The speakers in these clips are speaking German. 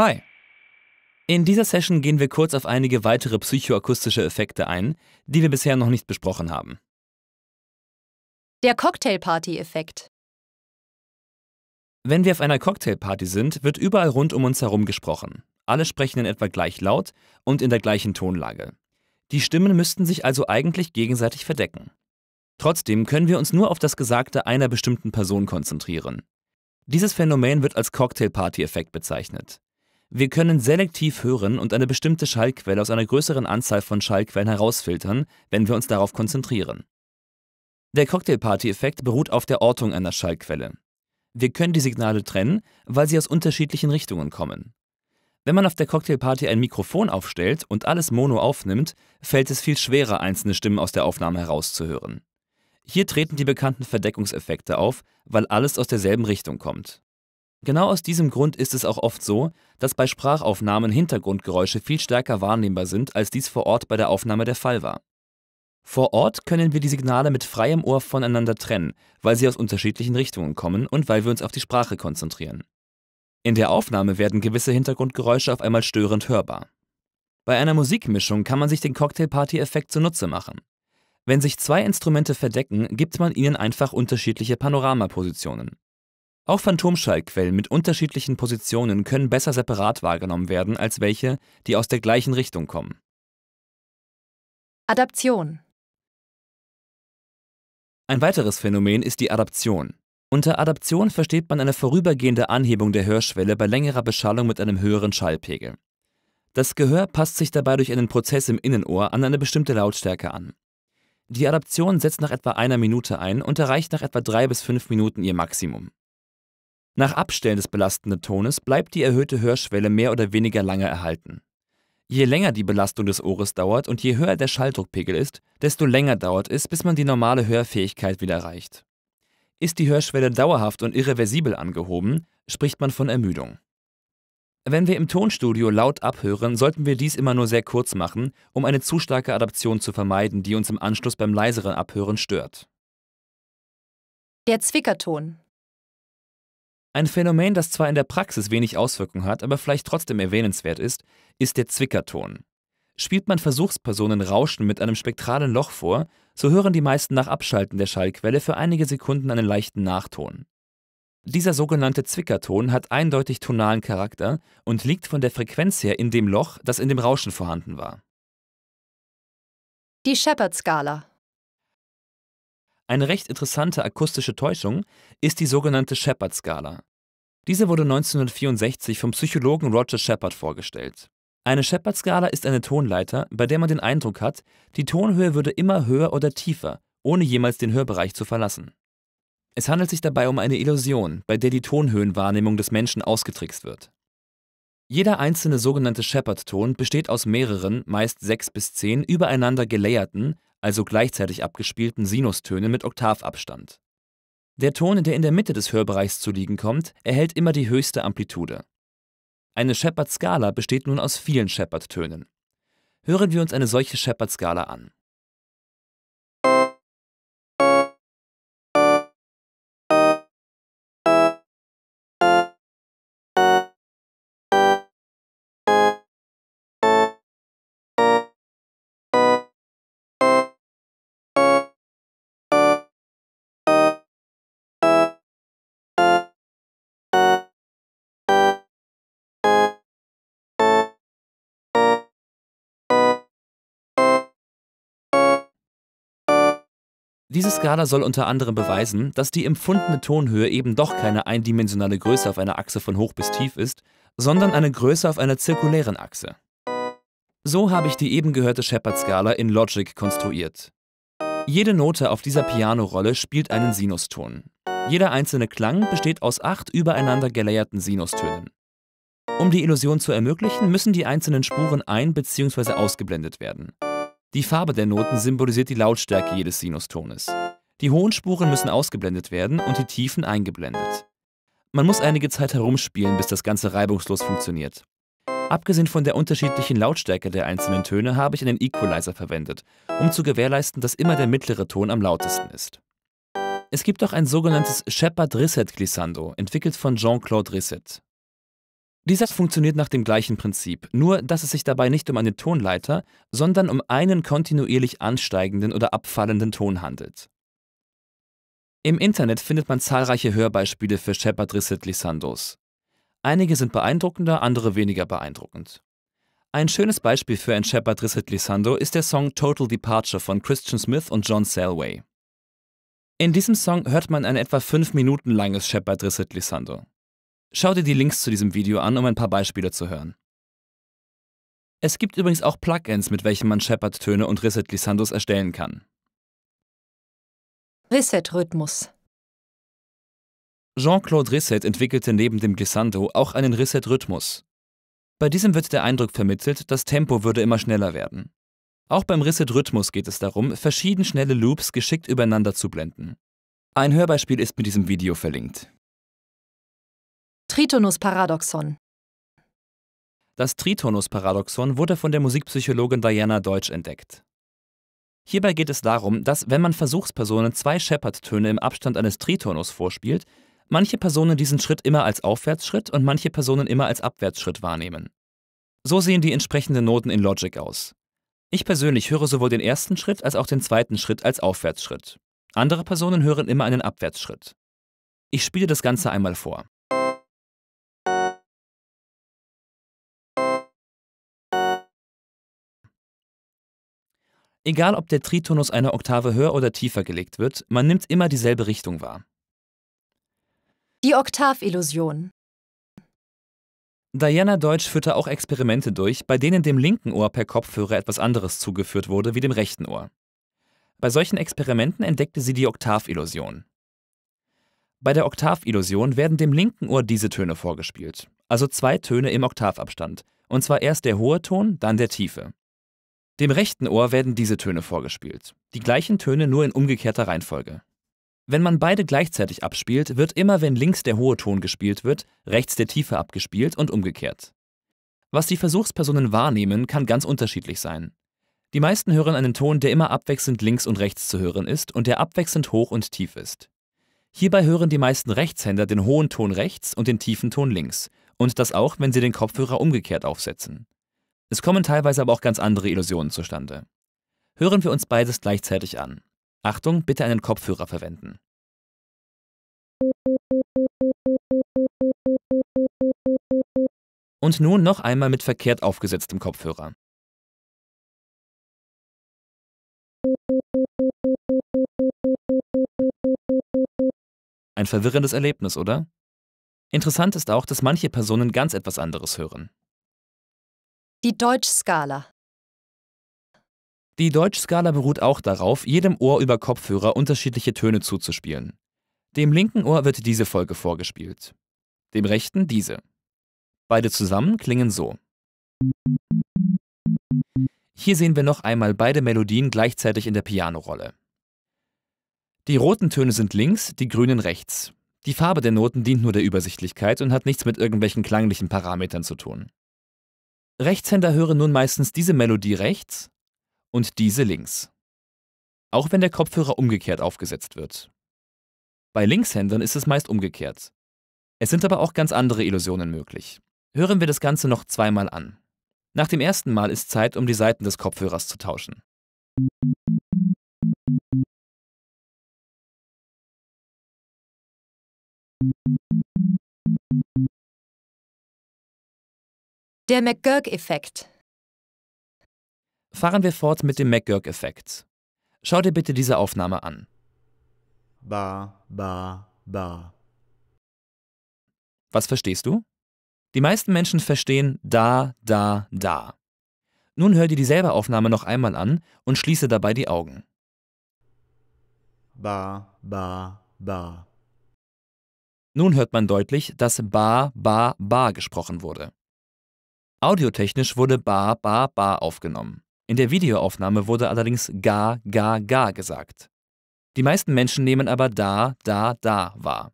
Hi. In dieser Session gehen wir kurz auf einige weitere psychoakustische Effekte ein, die wir bisher noch nicht besprochen haben. Der Cocktailparty-Effekt. Wenn wir auf einer Cocktailparty sind, wird überall rund um uns herum gesprochen. Alle sprechen in etwa gleich laut und in der gleichen Tonlage. Die Stimmen müssten sich also eigentlich gegenseitig verdecken. Trotzdem können wir uns nur auf das Gesagte einer bestimmten Person konzentrieren. Dieses Phänomen wird als Cocktailparty-Effekt bezeichnet. Wir können selektiv hören und eine bestimmte Schallquelle aus einer größeren Anzahl von Schallquellen herausfiltern, wenn wir uns darauf konzentrieren. Der Cocktailparty-Effekt beruht auf der Ortung einer Schallquelle. Wir können die Signale trennen, weil sie aus unterschiedlichen Richtungen kommen. Wenn man auf der Cocktailparty ein Mikrofon aufstellt und alles mono aufnimmt, fällt es viel schwerer, einzelne Stimmen aus der Aufnahme herauszuhören. Hier treten die bekannten Verdeckungseffekte auf, weil alles aus derselben Richtung kommt. Genau aus diesem Grund ist es auch oft so, dass bei Sprachaufnahmen Hintergrundgeräusche viel stärker wahrnehmbar sind, als dies vor Ort bei der Aufnahme der Fall war. Vor Ort können wir die Signale mit freiem Ohr voneinander trennen, weil sie aus unterschiedlichen Richtungen kommen und weil wir uns auf die Sprache konzentrieren. In der Aufnahme werden gewisse Hintergrundgeräusche auf einmal störend hörbar. Bei einer Musikmischung kann man sich den Cocktailparty-Effekt zunutze machen. Wenn sich zwei Instrumente verdecken, gibt man ihnen einfach unterschiedliche Panoramapositionen. Auch Phantomschallquellen mit unterschiedlichen Positionen können besser separat wahrgenommen werden als welche, die aus der gleichen Richtung kommen. Adaption Ein weiteres Phänomen ist die Adaption. Unter Adaption versteht man eine vorübergehende Anhebung der Hörschwelle bei längerer Beschallung mit einem höheren Schallpegel. Das Gehör passt sich dabei durch einen Prozess im Innenohr an eine bestimmte Lautstärke an. Die Adaption setzt nach etwa einer Minute ein und erreicht nach etwa drei bis fünf Minuten ihr Maximum. Nach Abstellen des belastenden Tones bleibt die erhöhte Hörschwelle mehr oder weniger lange erhalten. Je länger die Belastung des Ohres dauert und je höher der Schalldruckpegel ist, desto länger dauert es, bis man die normale Hörfähigkeit wieder erreicht. Ist die Hörschwelle dauerhaft und irreversibel angehoben, spricht man von Ermüdung. Wenn wir im Tonstudio laut abhören, sollten wir dies immer nur sehr kurz machen, um eine zu starke Adaption zu vermeiden, die uns im Anschluss beim leiseren Abhören stört. Der Zwickerton ein Phänomen, das zwar in der Praxis wenig Auswirkung hat, aber vielleicht trotzdem erwähnenswert ist, ist der Zwickerton. Spielt man Versuchspersonen Rauschen mit einem spektralen Loch vor, so hören die meisten nach Abschalten der Schallquelle für einige Sekunden einen leichten Nachton. Dieser sogenannte Zwickerton hat eindeutig tonalen Charakter und liegt von der Frequenz her in dem Loch, das in dem Rauschen vorhanden war. Die Shepard-Skala eine recht interessante akustische Täuschung ist die sogenannte Shepard-Skala. Diese wurde 1964 vom Psychologen Roger Shepard vorgestellt. Eine Shepard-Skala ist eine Tonleiter, bei der man den Eindruck hat, die Tonhöhe würde immer höher oder tiefer, ohne jemals den Hörbereich zu verlassen. Es handelt sich dabei um eine Illusion, bei der die Tonhöhenwahrnehmung des Menschen ausgetrickst wird. Jeder einzelne sogenannte Shepard-Ton besteht aus mehreren, meist sechs bis zehn, übereinander gelayerten, also gleichzeitig abgespielten Sinustöne mit Oktavabstand. Der Ton, der in der Mitte des Hörbereichs zu liegen kommt, erhält immer die höchste Amplitude. Eine Shepard-Skala besteht nun aus vielen Shepard-Tönen. Hören wir uns eine solche Shepard-Skala an. Diese Skala soll unter anderem beweisen, dass die empfundene Tonhöhe eben doch keine eindimensionale Größe auf einer Achse von hoch bis tief ist, sondern eine Größe auf einer zirkulären Achse. So habe ich die eben gehörte Shepard-Skala in Logic konstruiert. Jede Note auf dieser Pianorolle spielt einen Sinuston. Jeder einzelne Klang besteht aus acht übereinander geleierten Sinustönen. Um die Illusion zu ermöglichen, müssen die einzelnen Spuren ein- bzw. ausgeblendet werden. Die Farbe der Noten symbolisiert die Lautstärke jedes Sinustones. Die hohen Spuren müssen ausgeblendet werden und die tiefen eingeblendet. Man muss einige Zeit herumspielen, bis das Ganze reibungslos funktioniert. Abgesehen von der unterschiedlichen Lautstärke der einzelnen Töne habe ich einen Equalizer verwendet, um zu gewährleisten, dass immer der mittlere Ton am lautesten ist. Es gibt auch ein sogenanntes Shepard-Risset-Glissando, entwickelt von Jean-Claude Risset. Dieser funktioniert nach dem gleichen Prinzip, nur dass es sich dabei nicht um eine Tonleiter, sondern um einen kontinuierlich ansteigenden oder abfallenden Ton handelt. Im Internet findet man zahlreiche Hörbeispiele für Shepard Risset Lissandos. Einige sind beeindruckender, andere weniger beeindruckend. Ein schönes Beispiel für ein Shepard Risset Lissando ist der Song Total Departure von Christian Smith und John Selway. In diesem Song hört man ein etwa fünf Minuten langes Shepard Risset Lissando. Schau dir die Links zu diesem Video an, um ein paar Beispiele zu hören. Es gibt übrigens auch Plugins, mit welchen man Shepard-Töne und Reset-Glissandos erstellen kann. Reset-Rhythmus Jean-Claude Risset entwickelte neben dem Glissando auch einen Risset-Rhythmus. Bei diesem wird der Eindruck vermittelt, das Tempo würde immer schneller werden. Auch beim Risset-Rhythmus geht es darum, verschieden schnelle Loops geschickt übereinander zu blenden. Ein Hörbeispiel ist mit diesem Video verlinkt. Tritonus-Paradoxon. Das Tritonus-Paradoxon wurde von der Musikpsychologin Diana Deutsch entdeckt. Hierbei geht es darum, dass, wenn man Versuchspersonen zwei Shepard-Töne im Abstand eines Tritonus vorspielt, manche Personen diesen Schritt immer als Aufwärtsschritt und manche Personen immer als Abwärtsschritt wahrnehmen. So sehen die entsprechenden Noten in Logic aus. Ich persönlich höre sowohl den ersten Schritt als auch den zweiten Schritt als Aufwärtsschritt. Andere Personen hören immer einen Abwärtsschritt. Ich spiele das Ganze einmal vor. Egal ob der Tritonus eine Oktave höher oder tiefer gelegt wird, man nimmt immer dieselbe Richtung wahr. Die Oktavillusion. Diana Deutsch führte auch Experimente durch, bei denen dem linken Ohr per Kopfhörer etwas anderes zugeführt wurde wie dem rechten Ohr. Bei solchen Experimenten entdeckte sie die Oktavillusion. Bei der Oktavillusion werden dem linken Ohr diese Töne vorgespielt, also zwei Töne im Oktavabstand, und zwar erst der hohe Ton, dann der tiefe. Dem rechten Ohr werden diese Töne vorgespielt, die gleichen Töne nur in umgekehrter Reihenfolge. Wenn man beide gleichzeitig abspielt, wird immer, wenn links der hohe Ton gespielt wird, rechts der tiefe abgespielt und umgekehrt. Was die Versuchspersonen wahrnehmen, kann ganz unterschiedlich sein. Die meisten hören einen Ton, der immer abwechselnd links und rechts zu hören ist und der abwechselnd hoch und tief ist. Hierbei hören die meisten Rechtshänder den hohen Ton rechts und den tiefen Ton links und das auch, wenn sie den Kopfhörer umgekehrt aufsetzen. Es kommen teilweise aber auch ganz andere Illusionen zustande. Hören wir uns beides gleichzeitig an. Achtung, bitte einen Kopfhörer verwenden. Und nun noch einmal mit verkehrt aufgesetztem Kopfhörer. Ein verwirrendes Erlebnis, oder? Interessant ist auch, dass manche Personen ganz etwas anderes hören. Die Deutschskala. Die Deutschskala beruht auch darauf, jedem Ohr über Kopfhörer unterschiedliche Töne zuzuspielen. Dem linken Ohr wird diese Folge vorgespielt, dem rechten diese. Beide zusammen klingen so. Hier sehen wir noch einmal beide Melodien gleichzeitig in der Pianorolle. Die roten Töne sind links, die grünen rechts. Die Farbe der Noten dient nur der Übersichtlichkeit und hat nichts mit irgendwelchen klanglichen Parametern zu tun. Rechtshänder hören nun meistens diese Melodie rechts und diese links. Auch wenn der Kopfhörer umgekehrt aufgesetzt wird. Bei Linkshändern ist es meist umgekehrt. Es sind aber auch ganz andere Illusionen möglich. Hören wir das Ganze noch zweimal an. Nach dem ersten Mal ist Zeit, um die Seiten des Kopfhörers zu tauschen. Der McGurk-Effekt. Fahren wir fort mit dem McGurk-Effekt. Schau dir bitte diese Aufnahme an. Ba, ba, ba. Was verstehst du? Die meisten Menschen verstehen da, da, da. Nun hör dir dieselbe Aufnahme noch einmal an und schließe dabei die Augen. Ba, ba, ba. Nun hört man deutlich, dass ba, ba, ba gesprochen wurde. Audiotechnisch wurde Ba Ba Ba aufgenommen. In der Videoaufnahme wurde allerdings Ga Ga Ga gesagt. Die meisten Menschen nehmen aber Da Da Da wahr.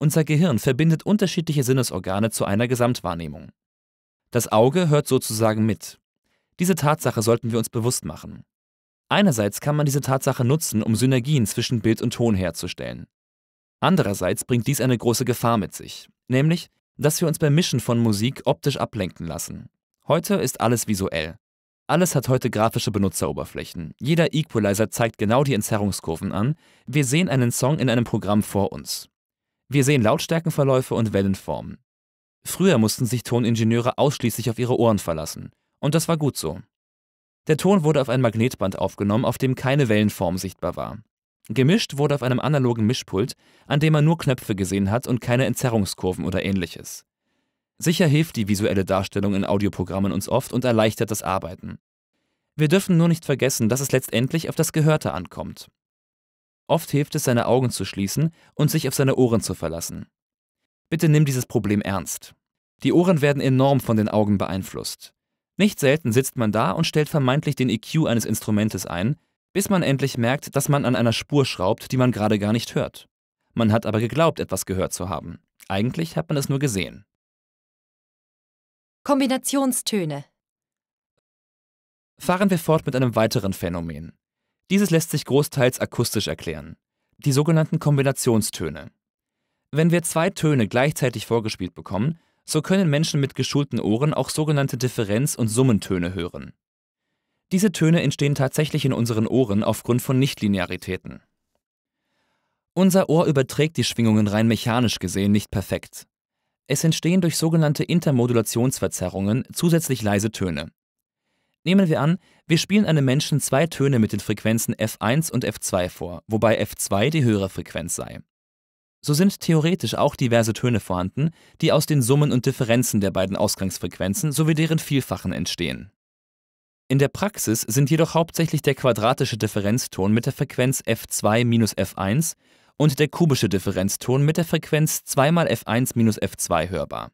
Unser Gehirn verbindet unterschiedliche Sinnesorgane zu einer Gesamtwahrnehmung. Das Auge hört sozusagen mit. Diese Tatsache sollten wir uns bewusst machen. Einerseits kann man diese Tatsache nutzen, um Synergien zwischen Bild und Ton herzustellen. Andererseits bringt dies eine große Gefahr mit sich, nämlich dass wir uns beim Mischen von Musik optisch ablenken lassen. Heute ist alles visuell. Alles hat heute grafische Benutzeroberflächen. Jeder Equalizer zeigt genau die Entzerrungskurven an. Wir sehen einen Song in einem Programm vor uns. Wir sehen Lautstärkenverläufe und Wellenformen. Früher mussten sich Toningenieure ausschließlich auf ihre Ohren verlassen. Und das war gut so. Der Ton wurde auf ein Magnetband aufgenommen, auf dem keine Wellenform sichtbar war. Gemischt wurde auf einem analogen Mischpult, an dem man nur Knöpfe gesehen hat und keine Entzerrungskurven oder ähnliches. Sicher hilft die visuelle Darstellung in Audioprogrammen uns oft und erleichtert das Arbeiten. Wir dürfen nur nicht vergessen, dass es letztendlich auf das Gehörte ankommt. Oft hilft es, seine Augen zu schließen und sich auf seine Ohren zu verlassen. Bitte nimm dieses Problem ernst. Die Ohren werden enorm von den Augen beeinflusst. Nicht selten sitzt man da und stellt vermeintlich den EQ eines Instrumentes ein, bis man endlich merkt, dass man an einer Spur schraubt, die man gerade gar nicht hört. Man hat aber geglaubt, etwas gehört zu haben. Eigentlich hat man es nur gesehen. Kombinationstöne. Fahren wir fort mit einem weiteren Phänomen. Dieses lässt sich großteils akustisch erklären. Die sogenannten Kombinationstöne. Wenn wir zwei Töne gleichzeitig vorgespielt bekommen, so können Menschen mit geschulten Ohren auch sogenannte Differenz- und Summentöne hören. Diese Töne entstehen tatsächlich in unseren Ohren aufgrund von Nichtlinearitäten. Unser Ohr überträgt die Schwingungen rein mechanisch gesehen nicht perfekt. Es entstehen durch sogenannte Intermodulationsverzerrungen zusätzlich leise Töne. Nehmen wir an, wir spielen einem Menschen zwei Töne mit den Frequenzen f1 und f2 vor, wobei f2 die höhere Frequenz sei. So sind theoretisch auch diverse Töne vorhanden, die aus den Summen und Differenzen der beiden Ausgangsfrequenzen sowie deren Vielfachen entstehen. In der Praxis sind jedoch hauptsächlich der quadratische Differenzton mit der Frequenz f2-f1 und der kubische Differenzton mit der Frequenz 2 mal f1-f2 hörbar.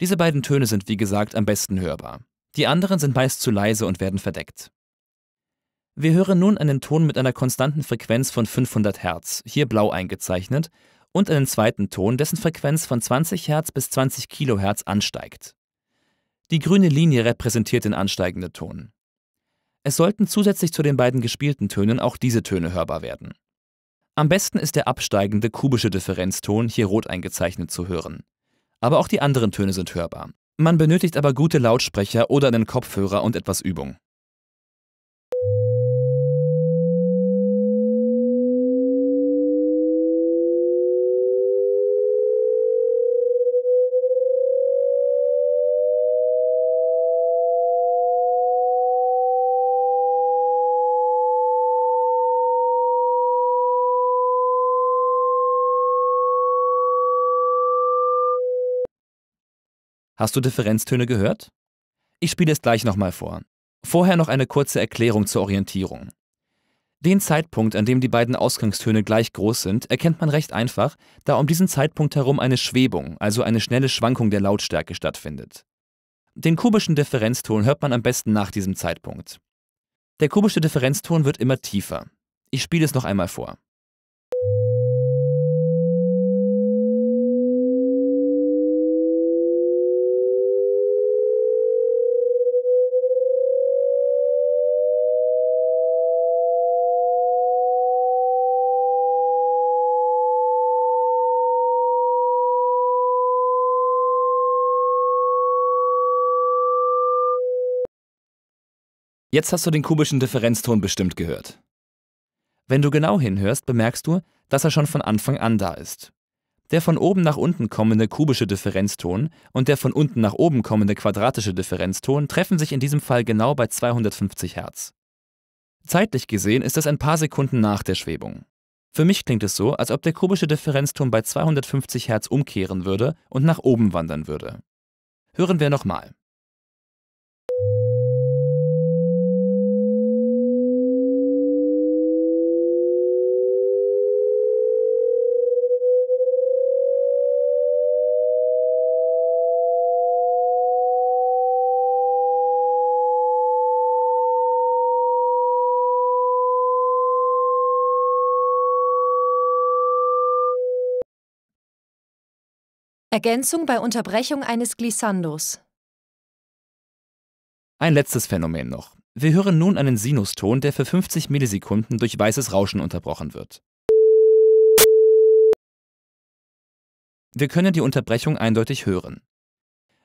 Diese beiden Töne sind wie gesagt am besten hörbar. Die anderen sind meist zu leise und werden verdeckt. Wir hören nun einen Ton mit einer konstanten Frequenz von 500 Hz, hier blau eingezeichnet, und einen zweiten Ton, dessen Frequenz von 20 Hz bis 20 kHz ansteigt. Die grüne Linie repräsentiert den ansteigenden Ton. Es sollten zusätzlich zu den beiden gespielten Tönen auch diese Töne hörbar werden. Am besten ist der absteigende kubische Differenzton hier rot eingezeichnet zu hören. Aber auch die anderen Töne sind hörbar. Man benötigt aber gute Lautsprecher oder einen Kopfhörer und etwas Übung. Hast du Differenztöne gehört? Ich spiele es gleich nochmal vor. Vorher noch eine kurze Erklärung zur Orientierung. Den Zeitpunkt, an dem die beiden Ausgangstöne gleich groß sind, erkennt man recht einfach, da um diesen Zeitpunkt herum eine Schwebung, also eine schnelle Schwankung der Lautstärke stattfindet. Den kubischen Differenzton hört man am besten nach diesem Zeitpunkt. Der kubische Differenzton wird immer tiefer. Ich spiele es noch einmal vor. Jetzt hast du den kubischen Differenzton bestimmt gehört. Wenn du genau hinhörst, bemerkst du, dass er schon von Anfang an da ist. Der von oben nach unten kommende kubische Differenzton und der von unten nach oben kommende quadratische Differenzton treffen sich in diesem Fall genau bei 250 Hertz. Zeitlich gesehen ist das ein paar Sekunden nach der Schwebung. Für mich klingt es so, als ob der kubische Differenzton bei 250 Hertz umkehren würde und nach oben wandern würde. Hören wir nochmal. Ergänzung bei Unterbrechung eines Glissandos. Ein letztes Phänomen noch. Wir hören nun einen Sinuston, der für 50 Millisekunden durch weißes Rauschen unterbrochen wird. Wir können die Unterbrechung eindeutig hören.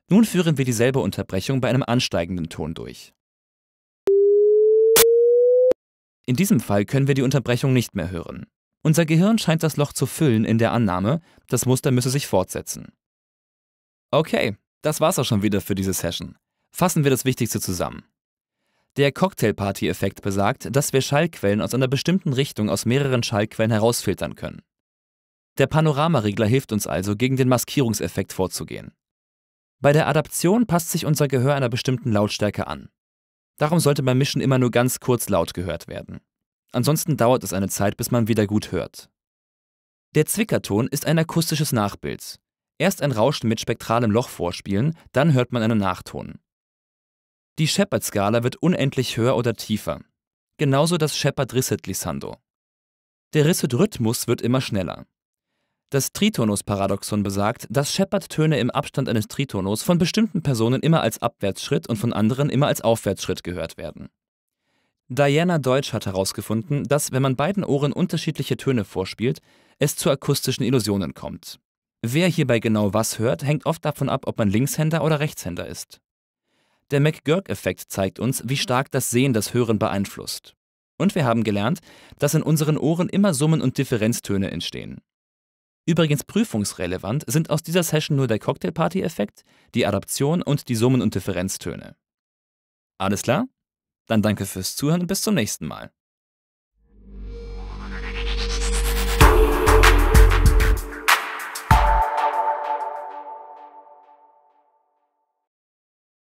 Nun führen wir dieselbe Unterbrechung bei einem ansteigenden Ton durch. In diesem Fall können wir die Unterbrechung nicht mehr hören. Unser Gehirn scheint das Loch zu füllen in der Annahme, das Muster müsse sich fortsetzen. Okay, das war's auch schon wieder für diese Session. Fassen wir das Wichtigste zusammen. Der Cocktailparty-Effekt besagt, dass wir Schallquellen aus einer bestimmten Richtung aus mehreren Schallquellen herausfiltern können. Der Panoramaregler hilft uns also, gegen den Maskierungseffekt vorzugehen. Bei der Adaption passt sich unser Gehör einer bestimmten Lautstärke an. Darum sollte beim Mischen immer nur ganz kurz laut gehört werden. Ansonsten dauert es eine Zeit, bis man wieder gut hört. Der Zwickerton ist ein akustisches Nachbild. Erst ein Rauschen mit spektralem Loch vorspielen, dann hört man einen Nachton. Die Shepard-Skala wird unendlich höher oder tiefer. Genauso das shepard risset lissando Der Risset-Rhythmus wird immer schneller. Das Tritonus-Paradoxon besagt, dass Shepard-Töne im Abstand eines Tritonus von bestimmten Personen immer als Abwärtsschritt und von anderen immer als Aufwärtsschritt gehört werden. Diana Deutsch hat herausgefunden, dass, wenn man beiden Ohren unterschiedliche Töne vorspielt, es zu akustischen Illusionen kommt. Wer hierbei genau was hört, hängt oft davon ab, ob man Linkshänder oder Rechtshänder ist. Der McGurk-Effekt zeigt uns, wie stark das Sehen das Hören beeinflusst. Und wir haben gelernt, dass in unseren Ohren immer Summen und Differenztöne entstehen. Übrigens prüfungsrelevant sind aus dieser Session nur der Cocktailparty-Effekt, die Adaption und die Summen und Differenztöne. Alles klar? Dann danke fürs Zuhören und bis zum nächsten Mal.